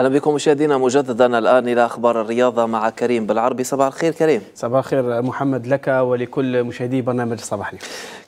اهلا بكم مشاهدينا مجددا الان الى اخبار الرياضه مع كريم بالعربي صباح الخير كريم صباح الخير محمد لك ولكل مشاهدي برنامج اليوم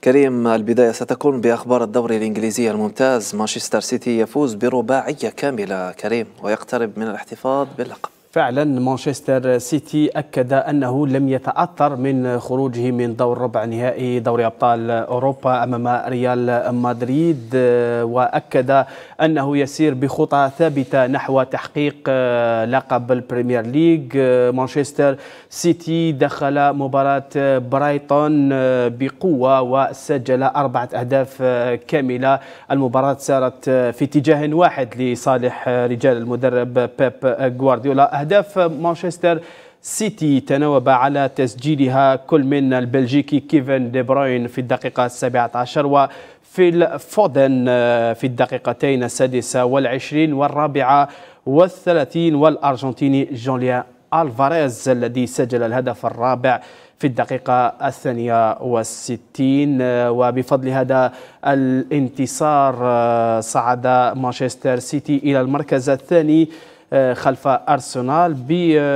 كريم البدايه ستكون باخبار الدوري الانجليزي الممتاز مانشستر سيتي يفوز برباعيه كامله كريم ويقترب من الاحتفاظ باللقب فعلا مانشستر سيتي اكد انه لم يتاثر من خروجه من دور ربع نهائي دوري ابطال اوروبا امام ريال مدريد واكد انه يسير بخطى ثابته نحو تحقيق آه، لقب البريمير ليج آه، مانشستر سيتي دخل مباراه آه، برايتون بقوه وسجل اربعه اهداف كامله المباراه سارت في اتجاه واحد لصالح رجال المدرب بيب غوارديولا أهداف مانشستر سيتي تناوب على تسجيلها كل من البلجيكي كيفن دي بروين في الدقيقة 17 وفي فودن آه، في الدقيقتين السادسة والعشرين والرابعة والثلاثين والأرجنتيني جوليا ألفاريز الذي سجل الهدف الرابع في الدقيقة الثانية والستين آه، وبفضل هذا الانتصار آه، صعد مانشستر سيتي إلى المركز الثاني خلف أرسنال ب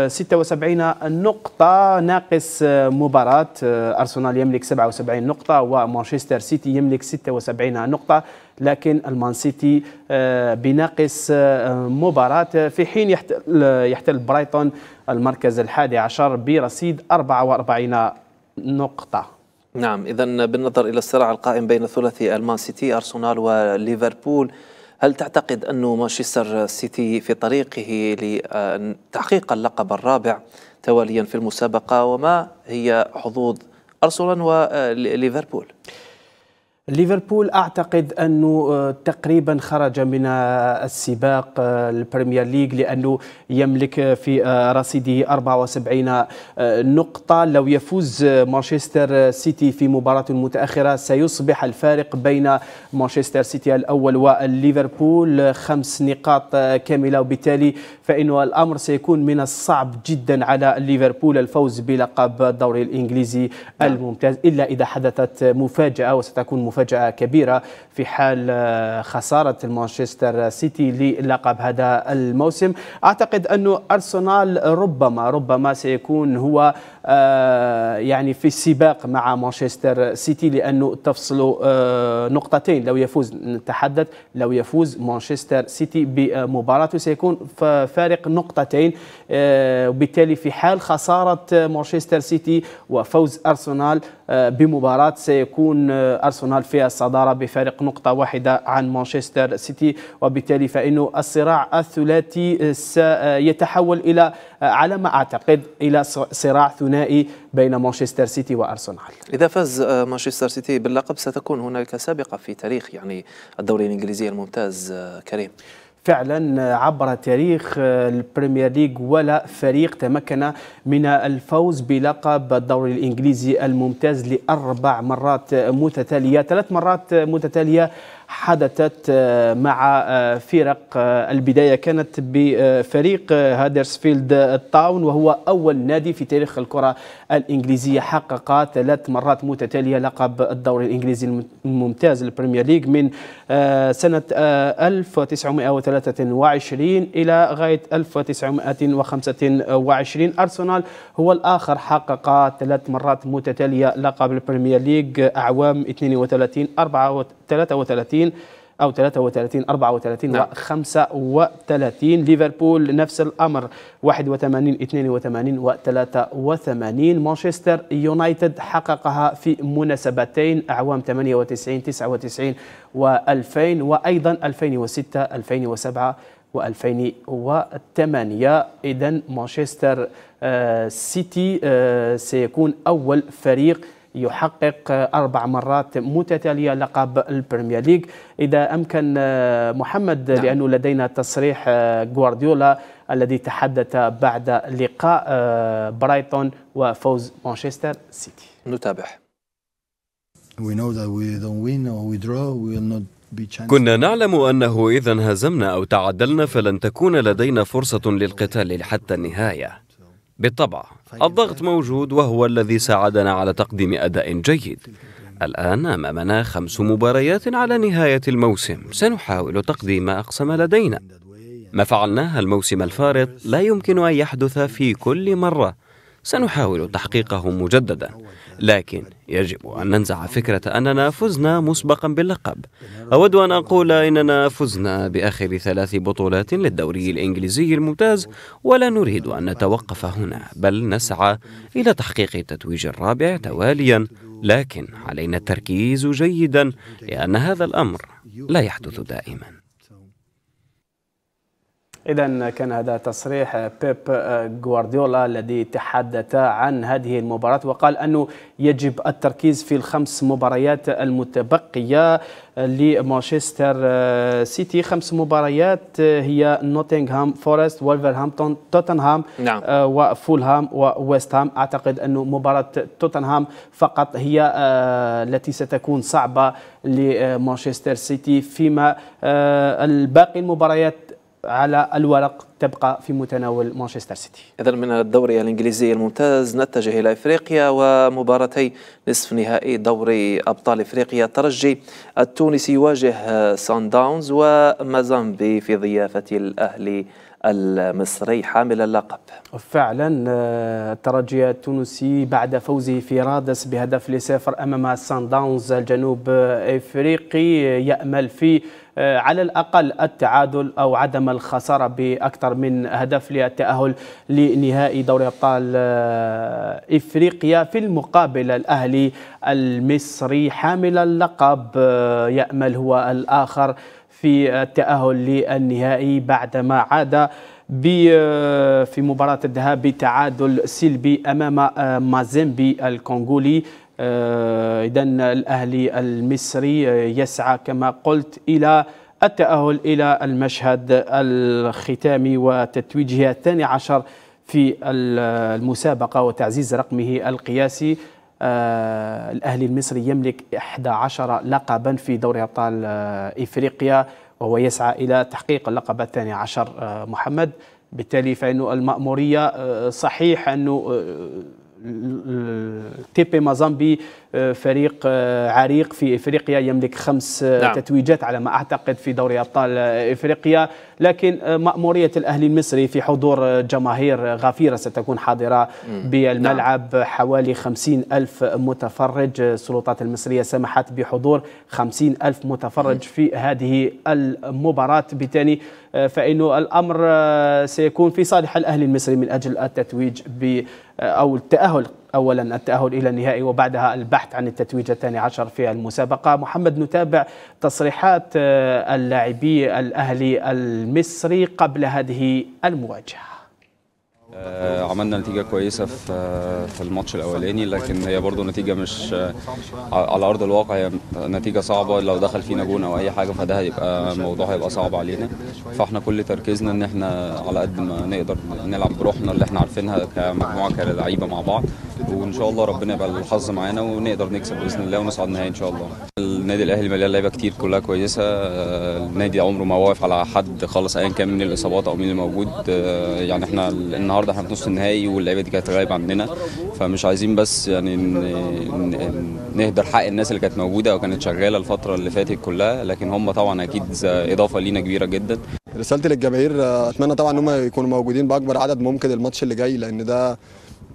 76 آه، نقطة ناقص آه، مباراة آه، أرسنال يملك 77 نقطة ومانشستر سيتي يملك 76 نقطة لكن المان سيتي بناقص مباراة في حين يحتل, يحتل برايتون المركز الحادي عشر برصيد 44 نقطة نعم إذا بالنظر إلى الصراع القائم بين ثلاثي المان سيتي أرسنال وليفربول هل تعتقد أن مانشستر سيتي في طريقه لتحقيق اللقب الرابع تواليا في المسابقة وما هي حظوظ أرسنال وليفربول؟ ليفربول اعتقد انه آه، تقريبا خرج من آه، السباق آه، البريمير ليج لانه يملك في رصيده 74 نقطه لو يفوز مانشستر سيتي في مباراه متاخره سيصبح الفارق بين مانشستر سيتي الاول وليفربول خمس نقاط كامله وبالتالي فان الامر سيكون من الصعب جدا على ليفربول الفوز بلقب الدوري الانجليزي نعم. الممتاز الا اذا حدثت مفاجاه وستكون مفاجأة مفاجأة كبيرة في حال آه، خسارة مانشستر سيتي للقب هذا الموسم أعتقد أن أرسنال ربما ربما سيكون هو آه، يعني في السباق مع مانشستر سيتي لأنه تفصل آه، نقطتين لو يفوز نتحدث لو يفوز مانشستر سيتي بمباراته سيكون فارق نقطتين وبالتالي في حال خسارة مانشستر سيتي وفوز أرسنال بمباراة سيكون أرسنال في الصدارة بفارق نقطة واحدة عن مانشستر سيتي وبالتالي فإنه الصراع الثلاثي سيتحول إلى على ما أعتقد إلى صراع ثنائي بين مانشستر سيتي وأرسنال إذا فاز آه، مانشستر سيتي باللقب ستكون هناك سابقة في تاريخ يعني الدوري الإنجليزي الممتاز آه، كريم فعلا عبر تاريخ البريمير ليج ولا فريق تمكن من الفوز بلقب الدوري الإنجليزي الممتاز لأربع مرات متتالية ثلاث مرات متتالية حدثت آه، مع آه، فرق آه، البداية كانت بفريق هادرسفيلد تاون وهو أول نادي في تاريخ الكرة الإنجليزية حقق ثلاث مرات متتالية لقب الدوري الإنجليزي الممتاز البريمير ليج من سنة 1923 إلى غاية 1925 أرسنال هو الآخر حقق ثلاث مرات متتالية لقب البريمير ليج أعوام 32 34 33 أو 33 34 نعم. و 35 ليفربول نفس الأمر 81 82 و 83 مانشستر يونايتد حققها في مناسبتين أعوام 98 99 و 2000 وأيضا 2006 2007 و2008 إذا مانشستر آه، سيتي آه، سيكون أول فريق يحقق أربع مرات متتالية لقب البريمير ليج إذا أمكن آه، محمد نعم. لأنه لدينا تصريح آه، غوارديولا الذي تحدث بعد لقاء آه، برايتون وفوز مانشستر سيتي نتابع كنا نعلم أنه إذا هزمنا أو تعادلنا فلن تكون لدينا فرصة للقتال حتى النهاية بالطبع طيب. الضغط موجود وهو الذي ساعدنا على تقديم أداء جيد الآن أمامنا خمس مباريات على نهاية الموسم سنحاول تقديم أقصى ما لدينا ما فعلناه الموسم الفارط لا يمكن أن يحدث في كل مرة سنحاول تحقيقه مجددا لكن يجب أن ننزع فكرة أننا فزنا مسبقا باللقب أود أن أقول إننا فزنا بآخر ثلاث بطولات للدوري الإنجليزي الممتاز ولا نريد أن نتوقف هنا بل نسعى إلى تحقيق التتويج الرابع تواليا لكن علينا التركيز جيدا لأن هذا الأمر لا يحدث دائما إذا كان هذا تصريح بيب غوارديولا الذي تحدث عن هذه المباراة وقال أنه يجب التركيز في الخمس مباريات المتبقية لمانشستر سيتي خمس مباريات هي نوتنغهام فورست ولفرهامبتون توتنهام نعم. آه، وفولهام وويست هام أعتقد أن مباراة توتنهام فقط هي آه، التي ستكون صعبة لمانشستر سيتي فيما آه، الباقي المباريات على الورق تبقى في متناول مانشستر سيتي إذا من الدوري الإنجليزي الممتاز نتجه إلى إفريقيا ومباراتي نصف نهائي دوري أبطال إفريقيا الترجي التونسي يواجه سان داونز ومازامبي في ضيافة الأهلي المصري حامل اللقب فعلا آه، الترجي التونسي بعد فوزه في رادس بهدف لصفر أمام سان داونز الجنوب إفريقي يأمل في آه، على الأقل التعادل أو عدم الخسارة بأكثر من هدف للتأهل لنهائي دوري أبطال آه، إفريقيا في المقابل الأهلي المصري حامل اللقب آه، يأمل هو الآخر في التأهل للنهائي بعدما عاد في مباراة الذهاب بتعادل سلبي أمام مازيمبي الكونغولي آه، إذا الأهلي المصري آه، يسعى كما قلت إلى التأهل إلى المشهد الختامي وتتويجه الثاني عشر في المسابقة وتعزيز رقمه القياسي آه، الأهلي المصري يملك 11 لقبا في دوري أبطال إفريقيا وهو يسعى إلى تحقيق اللقب الثاني عشر محمد بالتالي فإنه المأمورية صحيح أنه تي بي مازامبي آه، فريق آه، عريق في افريقيا يملك خمس آه، نعم. تتويجات على ما اعتقد في دوري ابطال افريقيا لكن ماموريه الاهلي المصري في حضور جماهير غفيره ستكون حاضره بالملعب نعم. حوالي 50 الف متفرج السلطات المصريه سمحت بحضور 50 الف متفرج في هذه المباراه بالتالي فانه الامر سيكون في صالح الاهلي المصري من اجل التتويج ب أو التأهل أولا التأهل إلى النهائي وبعدها البحث عن التتويج الثاني عشر في المسابقة محمد نتابع تصريحات آه، اللاعبي الأهلي المصري قبل هذه المواجهة آه، عملنا نتيجه كويسه في آه، في الماتش الاولاني لكن هي برضو نتيجه مش آه، على ارض الواقع هي نتيجه صعبه لو دخل فينا جون او اي حاجه فده هيبقى الموضوع هيبقى صعب علينا فاحنا كل تركيزنا ان احنا على قد ما نقدر نلعب بروحنا اللي احنا عارفينها كمجموعه كلاعيبه مع بعض وان شاء الله ربنا يبقى الحظ معانا ونقدر نكسب باذن الله ونصعد نهائي ان شاء الله النادي الاهلي مليان لعيبه كتير كلها كويسه النادي عمره ما واقف على حد خالص ايا كان من الاصابات او مين اللي موجود يعني احنا النهارده احنا في نص النهائي واللعيبه دي كانت غايبه عننا فمش عايزين بس يعني نهدر حق الناس اللي كانت موجوده وكانت شغاله الفتره اللي فاتت كلها لكن هم طبعا اكيد اضافه لينا كبيره جدا رسالتي للجماهير اتمنى طبعا ان هم يكونوا موجودين باكبر عدد ممكن الماتش اللي جاي لان ده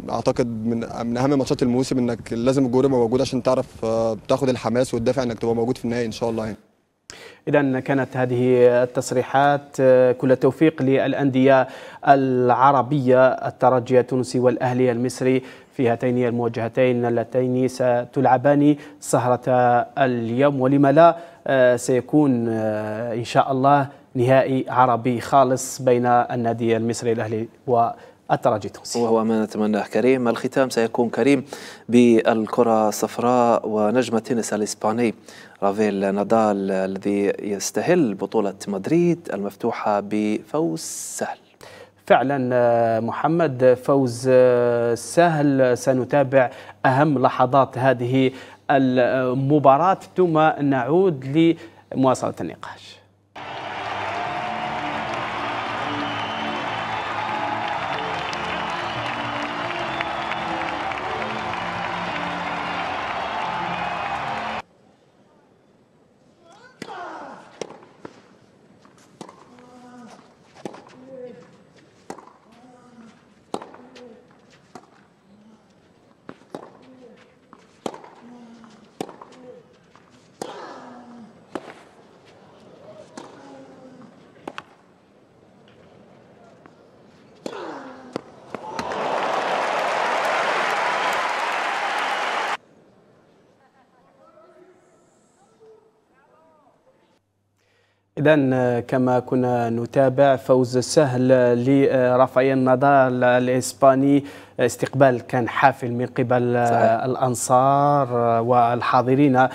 اعتقد من من اهم ماتشات الموسم انك لازم الجمهور يبقى موجود عشان تعرف آه، تاخد الحماس والدافع انك تبقى موجود في النهائي ان شاء الله يعني. إذا كانت هذه التصريحات آه، كل التوفيق للأندية العربية الترجي التونسي والأهلي المصري في هاتين المواجهتين اللتين ستلعبان سهرة اليوم ولما لا آه، سيكون إن شاء الله نهائي عربي خالص بين النادي المصري الأهلي و التراجي التونسي وهو ما نتمناه كريم الختام سيكون كريم بالكرة الصفراء ونجم التنس الإسباني رافيل نادال الذي يستهل بطولة مدريد المفتوحة بفوز سهل فعلا آه، محمد فوز آه، سهل سنتابع أهم لحظات هذه المباراة ثم نعود لمواصلة النقاش إذا آه، كما كنا نتابع فوز سهل لرافائيل نادال الإسباني استقبال كان حافل من قبل آه، صحيح. الأنصار آه، والحاضرين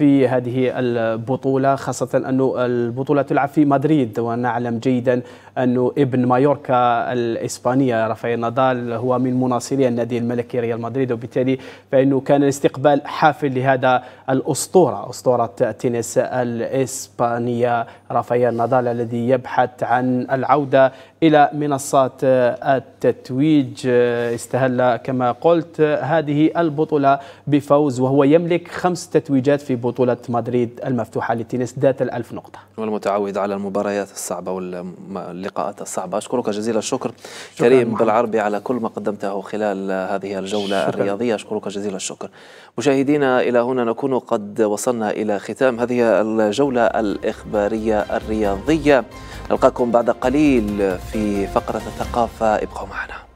في هذه البطولة خاصة أن البطولة تلعب في مدريد ونعلم جيدا أن ابن مايوركا الإسبانية رافائيل نادال هو من مناصري النادي الملكي ريال مدريد وبالتالي فإنه كان الاستقبال حافل لهذا الأسطورة أسطورة التنس الإسبانية رافائيل نادال الذي يبحث عن العودة إلى منصات آه، التتويج آه، استهل كما قلت هذه البطولة بفوز وهو يملك خمس تتويجات في بطولة مدريد المفتوحة للتنس ذات الألف نقطة والمتعود على المباريات الصعبة واللقاءات الصعبة أشكرك جزيل الشكر كريم بالعربي على كل ما قدمته خلال هذه الجولة شكرا. الرياضية أشكرك جزيل الشكر مشاهدينا إلى هنا نكون قد وصلنا إلى ختام هذه الجولة الإخبارية الرياضية نلقاكم بعد قليل في فقرة الثقافة ابقوا معنا